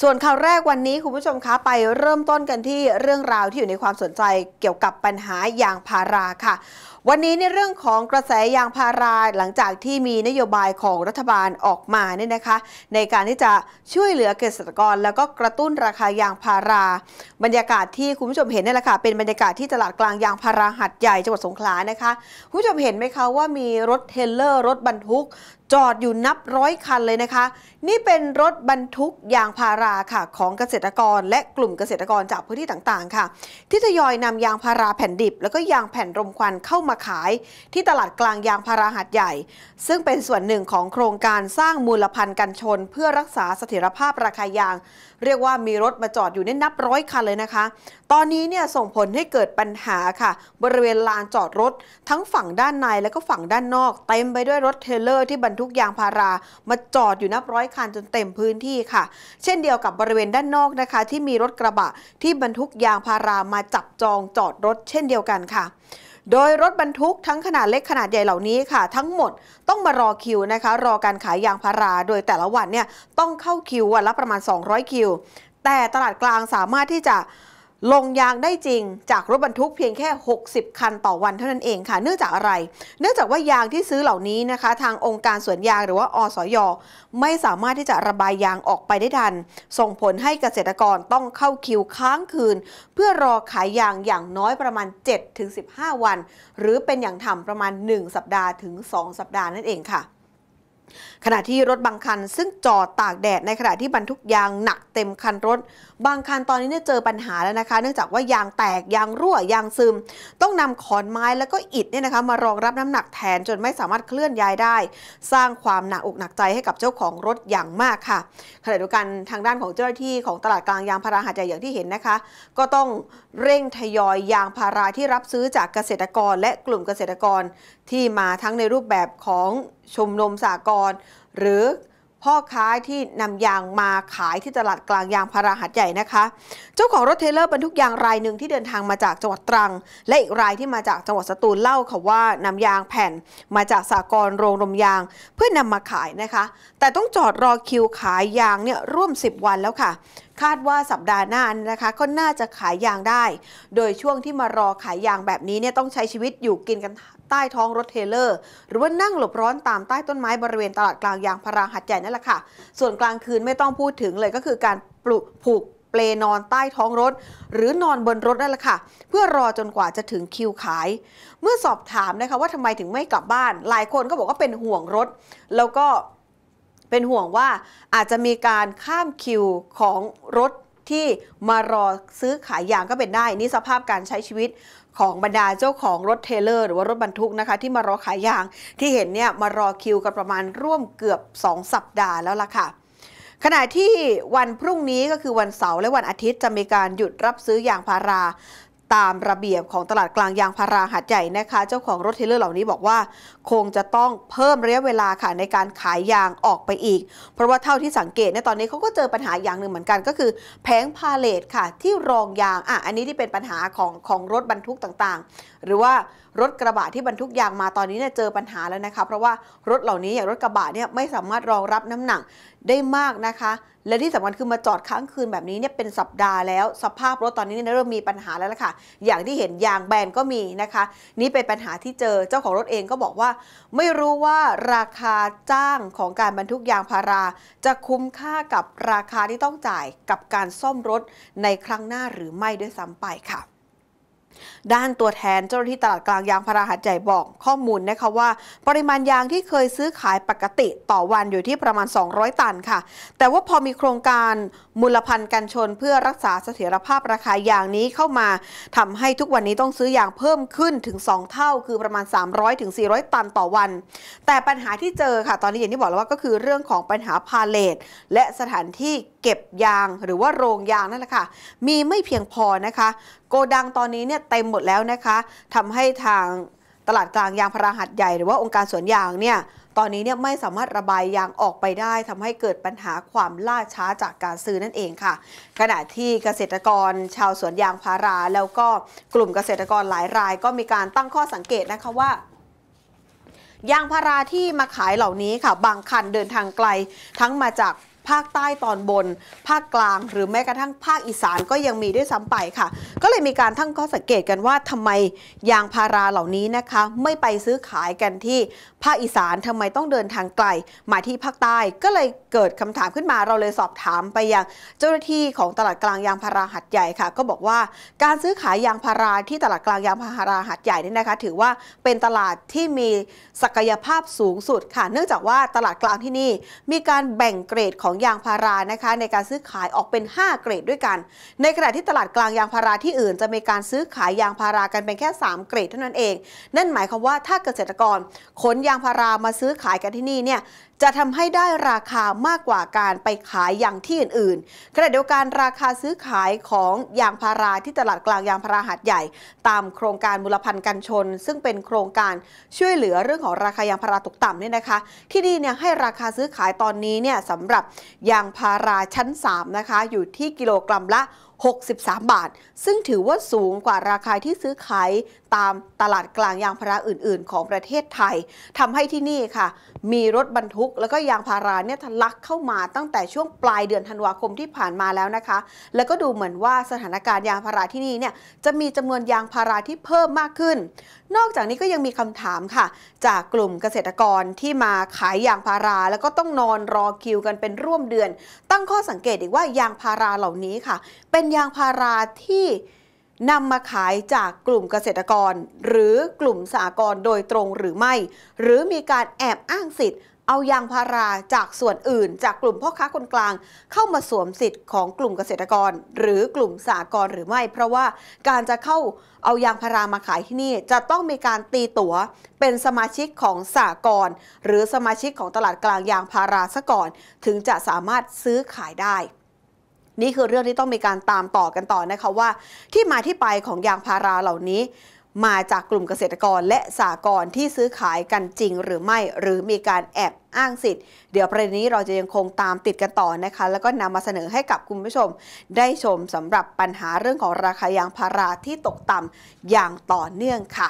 ส่วนข่าวแรกวันนี้คุณผู้ชมคะไปเริ่มต้นกันที่เรื่องราวที่อยู่ในความสนใจเกี่ยวกับปัญหายางพาราค่ะวันนี้ในเรื่องของกระแสยางพาราหลังจากที่มีนโยบายของรัฐบาลออกมาเนี่ยนะคะ ในการที่จะช่วยเหลือเกษตรกร แล้วก็กระตุ้นราคายางพาราบรรยากาศที่คุณผู้ชมเห็นนี่แหละค่ะเป็นบรรยากาศที่ตลาดกลางยางพาราหัดใหญ่จังหวัดสงขลานะคะคุณผู้ชมเห็นไหมคะว่ามีรถเทลเลอร์ รถบรรทุกจอดอยู่นับร้อยคันเลยนะคะ นี่เป็นรถบรรทุกยางพาราค่ะของเกษตรกร และกลุ่มเกษตรกรจากพื้นที่ต่างๆ ค่ะ ที่ทยอยนำยางพาราแผ่นดิบ แล้วก็ยางแผ่นรมควันเข้ามาขายที่ตลาดกลางยางพาราหัดใหญ่ ซึ่งเป็นส่วนหนึ่งของโครงการสร้างมูลพันธ์กันชน เพื่อรักษาเสถียรภาพราคายาง เรียกว่ามีรถมาจอดอยู่ในนับร้อยคันเลยนะคะ ตอนนี้เนี่ยส่งผลให้เกิดปัญหาค่ะ บริเวณลานจอดรถ ทั้งฝั่งด้านในและก็ฝั่งด้านนอก เต็มไปด้วยรถเทเลอร์ที่บรรทุกยางพารา มาจอดอยู่นับร้อยคันจนเต็มพื้นที่ค่ะ เช่นเดียวกับบริเวณด้านนอกนะคะ ที่มีรถกระบะที่บรรทุกยางพารามาจับจองจอดรถ เช่นเดียวกันค่ะโดยรถบรรทุกทั้งขนาดเล็กขนาดใหญ่เหล่านี้ค่ะ ทั้งหมดต้องมารอคิวนะคะ รอการขายยางพารา โดยแต่ละวันเนี่ย ต้องเข้าคิววันละประมาณ 200 คิว แต่ตลาดกลางสามารถที่จะลงยางได้จริงจากรถบรรทุกเพียงแค่ 60 คันต่อวันเท่านั้นเองค่ะ เนื่องจากอะไร เนื่องจากว่ายางที่ซื้อเหล่านี้นะคะทางองค์การสวนยางหรือว่าอสอยไม่สามารถที่จะระบายยางออกไปได้ทัน ส่งผลให้เกษตรกรต้องเข้าคิวค้างคืน เพื่อรอขายยางอย่างน้อยประมาณ7-15 วัน หรือเป็นอย่างท่ำประมาณ 1 สัปดาห์ถึง 2 สัปดาห์นั่นเองค่ะขณะที่รถบางคันซึ่งจอดตากแดด ในขณะที่บรรทุกยางหนักเต็มคันรถ บางคันตอนนี้เนี่ยเจอปัญหาแล้วนะคะ เนื่องจากว่ายางแตกยางรั่วยางซึม ต้องนำขอนไม้แล้วก็อิฐเนี่ยนะคะมารองรับน้ำหนักแทนจนไม่สามารถเคลื่อนย้ายได้ สร้างความหนักอกหนักใจให้กับเจ้าของรถอย่างมากค่ะขณะเดียวกันทางด้านของเจ้าหน้าที่ของตลาดกลางยางพาราหาดใหญ่อย่างที่เห็นนะคะ ก็ต้องเร่งทยอยยางพาราที่รับซื้อจากเกษตรกรและกลุ่มเกษตรกร ที่มาทั้งในรูปแบบของชุมนุมสากลหรือพ่อค้าที่นำยางมาขายที่ตลาดกลางยางพาราหัดใหญ่นะคะ เจ้าของรถเทเลอร์บรรทุกยางรายหนึ่งที่เดินทางมาจากจังหวัดตรัง และอีกรายที่มาจากจังหวัดสตูลเล่าค่ะว่านำยางแผ่นมาจากสากลโรงรมยางเพื่อนำมาขายนะคะ แต่ต้องจอดรอคิวขายยางเนี่ยร่วม 10 วันแล้วค่ะ คาดว่าสัปดาห์หน้านะคะ ก็น่าจะขายยางได้ โดยช่วงที่มารอขายยางแบบนี้เนี่ยต้องใช้ชีวิตอยู่กินกันใต้ท้องรถเทเลอร์ หรือว่านั่งหลบร้อนตามใต้ต้นไม้บริเวณตลาดกลางยางพาราหัดใหญ่นั่นแหละค่ะส่วนกลางคืนไม่ต้องพูดถึงเลยก็คือการปลุกผูกเปลนอนใต้ท้องรถ หรือนอนบนรถนั่นแหละค่ะเพื่อรอจนกว่าจะถึงคิวขาย เมื่อสอบถามนะคะว่าทำไมถึงไม่กลับบ้าน หลายคนก็บอกว่าเป็นห่วงรถ แล้วก็เป็นห่วงว่าอาจจะมีการข้ามคิวของรถที่มารอซื้อขายยางก็เป็นได้ นี่สภาพการใช้ชีวิตของบรรดาเจ้าของรถเทเลอร์หรือว่ารถบรรทุกนะคะ ที่มารอขายยางที่เห็นเนี่ยมารอคิวกันประมาณร่วมเกือบ 2 สัปดาห์แล้วล่ะค่ะ ขณะที่วันพรุ่งนี้ก็คือวันเสาร์และวันอาทิตย์จะมีการหยุดรับซื้อยางพาราตามระเบียบของตลาดกลางยางพาราหัดใหญ่นะคะ เจ้าของรถเทเลอร์เหล่านี้บอกว่า คงจะต้องเพิ่มระยะเวลาค่ะในการขายยางออกไปอีก เพราะว่าเท่าที่สังเกตในตอนนี้เขาก็เจอปัญหาอย่างหนึ่งเหมือนกันก็คือแผงพาเลตค่ะที่รองยางอ่ะอันนี้ที่เป็นปัญหาของของรถบรรทุกต่างหรือว่ารถกระบะที่บรรทุกยางมาตอนนี้เนี่ยเจอปัญหาแล้วนะคะเพราะว่ารถเหล่านี้อย่างรถกระบะเนี่ยไม่สามารถรองรับน้ำหนักได้มากนะคะ และที่สำคัญคือมาจอดค้างคืนแบบนี้เนี่ยเป็นสัปดาห์แล้วสภาพรถตอนนี้เนี่ยเริ่มมีปัญหาแล้วล่ะค่ะอย่างที่เห็นยางแบนก็มีนะคะ นี่เป็นปัญหาที่เจอเจ้าของรถเองก็บอกว่าไม่รู้ว่าราคาจ้างของการบรรทุกยางพารา จะคุ้มค่ากับราคาที่ต้องจ่ายกับการซ่อมรถในครั้งหน้าหรือไม่ด้วยซ้ำไปค่ะด้านตัวแทนเจ้าหน้าที่ตลาดกลางยางพาราหัดใหญ่บอกข้อมูลนะคะว่า ปริมาณยางที่เคยซื้อขายปกติต่อวันอยู่ที่ประมาณ 200 ตันค่ะ แต่ว่าพอมีโครงการมูลพันธ์กันชนเพื่อรักษาเสถียรภาพราคายางนี้เข้ามา ทำให้ทุกวันนี้ต้องซื้อยางเพิ่มขึ้นถึง 2 เท่า คือประมาณ 300-400ถึงตันต่อวัน แต่ปัญหาที่เจอค่ะ ตอนนี้อย่างที่บอกแล้วว่าก็คือเรื่องของปัญหาพาเลท และสถานที่เก็บยางหรือว่าโรงยางนั่นแหละค่ะ มีไม่เพียงพอนะคะ โกดังตอนนี้เนี่ยเต็มหมดแล้วนะคะทำให้ทางตลาดกลางยางพาราหัดใหญ่หรือว่าองค์การสวนยางเนี่ยตอนนี้เนี่ยไม่สามารถระบายยางออกไปได้ ทำให้เกิดปัญหาความล่าช้าจากการซื้อนั่นเองค่ะ ขณะที่เกษตรกร ชาวสวนยางพาราแล้วก็กลุ่มเกษตรกรหลายราย ก็มีการตั้งข้อสังเกตนะคะว่า ยางพาราที่มาขายเหล่านี้ค่ะบางคันเดินทางไกล ทั้งมาจากภาคใต้ตอนบน ภาคกลาง หรือแม้กระทั่งภาคอีสานก็ยังมีด้วยซ้ำไปค่ะ ก็เลยมีการทั้งข้อสังเกตกันว่าทำไมยางพาราเหล่านี้นะคะ ไม่ไปซื้อขายกันที่ภาคอีสานทำไมต้องเดินทางไกลมาที่ภาคใต้ก็เลยเกิดคำถามขึ้นมา เราเลยสอบถามไปยัง เจ้าหน้าที่ของตลาดกลางยางพาราหัดใหญ่ค่ะ ก็บอกว่าการซื้อขายยางพาราที่ตลาดกลางยางพาราหัดใหญ่นี่นะคะ ถือว่าเป็นตลาดที่มีศักยภาพสูงสุดค่ะ เนื่องจากว่าตลาดกลางที่นี่มีการแบ่งเกรดของยางพารานะคะในการซื้อขายออกเป็น 5 เกรดด้วยกัน ในขณะที่ตลาดกลางยางพาราที่อื่น จะมีการซื้อขายยางพารากันเป็นแค่ 3 เกรด เท่านั้นเอง นั่นหมายความว่าถ้าเกษตรกรขนยางพารามาซื้อขายกันที่นี่เนี่ย จะทำให้ได้ราคามากกว่าการไปขายอย่างที่อื่นๆขณะเดียวกันราคาซื้อขายของยางพาราที่ตลาดกลางยางพาราหัดใหญ่ ตามโครงการมูลพันธ์กันชน ซึ่งเป็นโครงการช่วยเหลือเรื่องของราคายางพาราตกต่ำเนี่ยนะคะ ที่นี่เนี่ยให้ราคาซื้อขายตอนนี้เนี่ยสำหรับยางพาราชั้น3นะคะอยู่ที่กิโลกรัมละ 63 บาท ซึ่งถือว่าสูงกว่าราคาที่ซื้อขายตามตลาดกลางยางพาราอื่น ๆ ของประเทศไทย ทำให้ที่นี่ค่ะ มีรถบรรทุกแล้วก็ยางพาราเนี่ยทะลักเข้ามาตั้งแต่ช่วงปลายเดือนธันวาคมที่ผ่านมาแล้วนะคะ แล้วก็ดูเหมือนว่าสถานการณ์ยางพาราที่นี่เนี่ยจะมีจำนวนยางพาราที่เพิ่มมากขึ้น นอกจากนี้ก็ยังมีคำถามค่ะ จากกลุ่มเกษตรกรที่มาขายยางพารา แล้วก็ต้องนอนรอคิว กันเป็นร่วมเดือน ตั้งข้อสังเกตอีกว่ายางพาราเหล่านี้ค่ะ เป็นยางพาราที่นำมาขายจากกลุ่มเกษตรกรหรือกลุ่มสากรโดยตรงหรือไม่ หรือมีการแอบอ้างสิทธิ์เอายางพาราจากส่วนอื่นจากกลุ่มพ่อค้าคนกลางเข้ามาสวมสิทธิ์ของกลุ่มเกษตรกรหรือกลุ่มสากรหรือไม่ เพราะว่าการจะเข้าเอายางพารามาขายที่นี่จะต้องมีการตีตัว๋วเป็นสมาชิกของสากร หรือสมาชิกของตลาดกลางยางพาราซะก่อนถึงจะสามารถซื้อขายได้นี่คือเรื่องที่ต้องมีการตามต่อกันต่อนะคะว่า ที่มาที่ไปของยางพาราเหล่านี้ มาจากกลุ่มเกษตรกรและสากรที่ซื้อขายกันจริงหรือไม่หรือมีการแอบอ้างสิทธิ์เดี๋ยวประเด็นนี้เราจะยังคงตามติดกันต่อนะคะ แล้วก็นำมาเสนอให้กับคุณผู้ชมได้ชมสำหรับปัญหาเรื่องของราคายางพาราที่ตกต่ำอย่างต่อเนื่องค่ะ